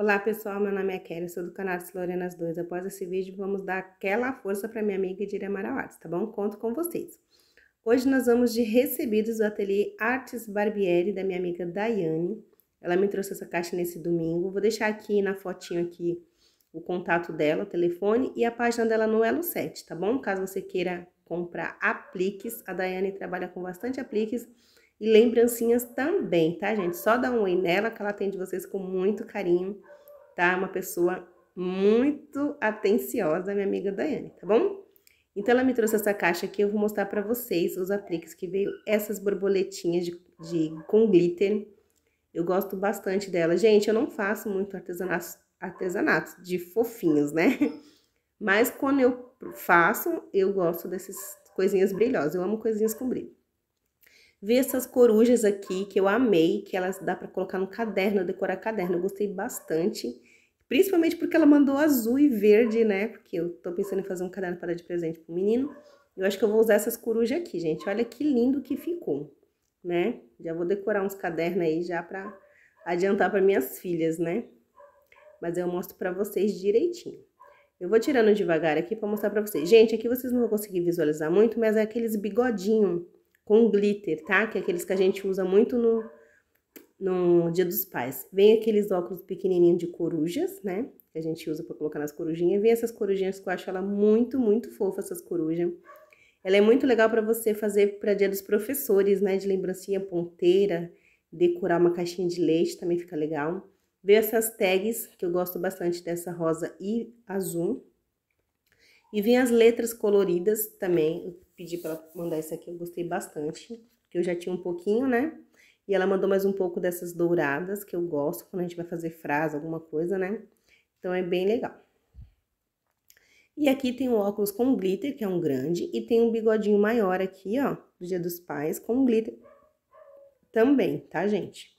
Olá pessoal, meu nome é Kelly, sou do canal Lorenas 2. Após esse vídeo, vamos dar aquela força para minha amiga Idira Marawates, tá bom? Conto com vocês. Hoje nós vamos de recebidos do ateliê Artes Barbieri, da minha amiga Daiane. Ela me trouxe essa caixa nesse domingo. Vou deixar aqui na fotinho aqui o contato dela, o telefone e a página dela no Elo 7, tá bom? Caso você queira comprar apliques, a Daiane trabalha com bastante apliques e lembrancinhas também, tá, gente? Só dá um oi nela que ela atende vocês com muito carinho tá? Uma pessoa muito atenciosa, minha amiga Daiane, tá bom? Então, ela me trouxe essa caixa aqui, eu vou mostrar para vocês os apliques que veio essas borboletinhas de, de, com glitter. Eu gosto bastante dela. Gente, eu não faço muito artesanato, artesanato de fofinhos, né? Mas quando eu faço, eu gosto dessas coisinhas brilhosas. Eu amo coisinhas com brilho. Vi essas corujas aqui que eu amei, que elas dá para colocar no caderno, decorar caderno. Eu gostei bastante. Principalmente porque ela mandou azul e verde, né? Porque eu tô pensando em fazer um caderno para dar de presente pro menino. Eu acho que eu vou usar essas corujas aqui, gente. Olha que lindo que ficou, né? Já vou decorar uns cadernos aí já pra adiantar para minhas filhas, né? Mas eu mostro pra vocês direitinho. Eu vou tirando devagar aqui pra mostrar pra vocês. Gente, aqui vocês não vão conseguir visualizar muito, mas é aqueles bigodinho com glitter, tá? Que é aqueles que a gente usa muito no, no Dia dos Pais. Vem aqueles óculos pequenininhos de corujas, né? Que a gente usa para colocar nas corujinhas. Vem essas corujinhas que eu acho ela muito, muito fofa, essas corujas. Ela é muito legal para você fazer para Dia dos Professores, né? De lembrancinha ponteira, decorar uma caixinha de leite também fica legal. Vem essas tags, que eu gosto bastante dessa rosa e azul. E vem as letras coloridas também. Eu pedi para mandar isso aqui, eu gostei bastante. Que eu já tinha um pouquinho, né? E ela mandou mais um pouco dessas douradas, que eu gosto quando a gente vai fazer frase, alguma coisa, né? Então é bem legal. E aqui tem o um óculos com glitter, que é um grande, e tem um bigodinho maior aqui, ó, do Dia dos Pais, com glitter também, tá, gente?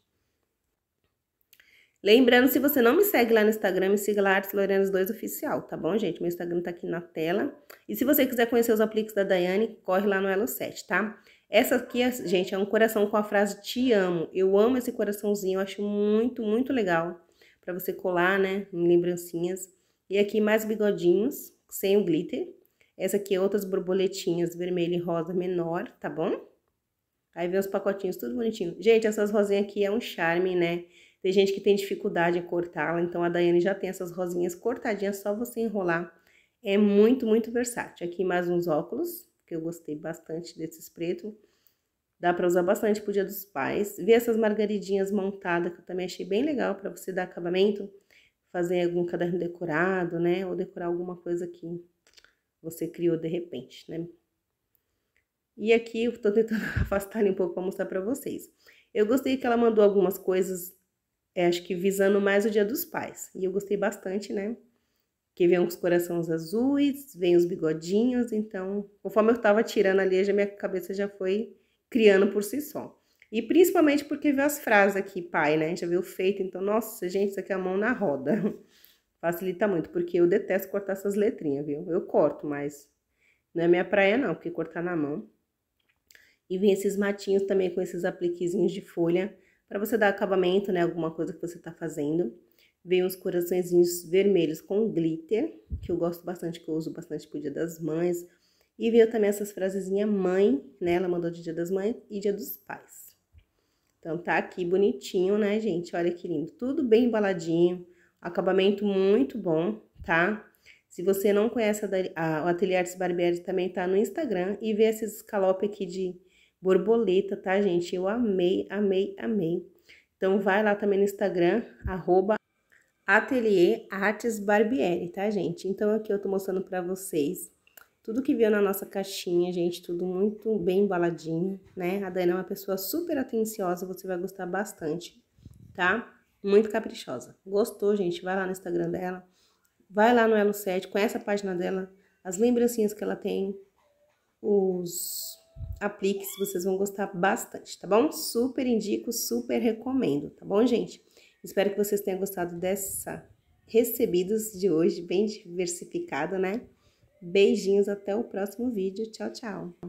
Lembrando, se você não me segue lá no Instagram, me siga lá, Artes Lorenas 2 Oficial, tá bom, gente? Meu Instagram tá aqui na tela. E se você quiser conhecer os apliques da Daiane, corre lá no Elo 7, tá? Essa aqui, é, gente, é um coração com a frase te amo. Eu amo esse coraçãozinho, eu acho muito, muito legal. para você colar, né, em lembrancinhas. E aqui mais bigodinhos, sem o glitter. Essa aqui é outras borboletinhas, vermelho e rosa menor, tá bom? Aí vem os pacotinhos, tudo bonitinho. Gente, essas rosinhas aqui é um charme, né? Tem gente que tem dificuldade em cortá-la, então a Daiane já tem essas rosinhas cortadinhas, só você enrolar. É muito, muito versátil. Aqui mais uns óculos porque eu gostei bastante desses pretos. Dá para usar bastante pro Dia dos Pais. Ver essas margaridinhas montadas, que eu também achei bem legal para você dar acabamento. Fazer algum caderno decorado, né? Ou decorar alguma coisa que você criou de repente, né? E aqui eu tô tentando afastar um pouco para mostrar para vocês. Eu gostei que ela mandou algumas coisas, é, acho que visando mais o Dia dos Pais. E eu gostei bastante, né? que vem os corações azuis, vem os bigodinhos, então, conforme eu estava tirando ali, já minha cabeça já foi criando por si só. E principalmente porque veio as frases aqui, pai, né? Já viu feito, então, nossa, gente, isso aqui é a mão na roda. Facilita muito, porque eu detesto cortar essas letrinhas, viu? Eu corto, mas não é minha praia não, porque cortar na mão. E vem esses matinhos também com esses apliquezinhos de folha, para você dar acabamento, né? Alguma coisa que você tá fazendo. Veio uns coraçõezinhos vermelhos com glitter, que eu gosto bastante, que eu uso bastante pro Dia das Mães. E veio também essas frasesinha mãe, né? Ela mandou de Dia das Mães e Dia dos Pais. Então tá aqui bonitinho, né, gente? Olha que lindo. Tudo bem embaladinho, acabamento muito bom, tá? Se você não conhece a, a, o Ateliê Artes Barbieri, também tá no Instagram. E vê esses escalope aqui de borboleta, tá, gente? Eu amei, amei, amei. Então, vai lá também no Instagram, arroba Ateliê Artes Barbieri, tá, gente? Então, aqui eu tô mostrando pra vocês tudo que veio na nossa caixinha, gente, tudo muito bem embaladinho, né? A Dana é uma pessoa super atenciosa, você vai gostar bastante, tá? Muito caprichosa. Gostou, gente? Vai lá no Instagram dela, vai lá no Elo 7, conhece a página dela, as lembrancinhas que ela tem, os apliques, vocês vão gostar bastante, tá bom? Super indico, super recomendo, tá bom, gente? Espero que vocês tenham gostado dessa recebidos de hoje, bem diversificada, né? Beijinhos, até o próximo vídeo. Tchau, tchau!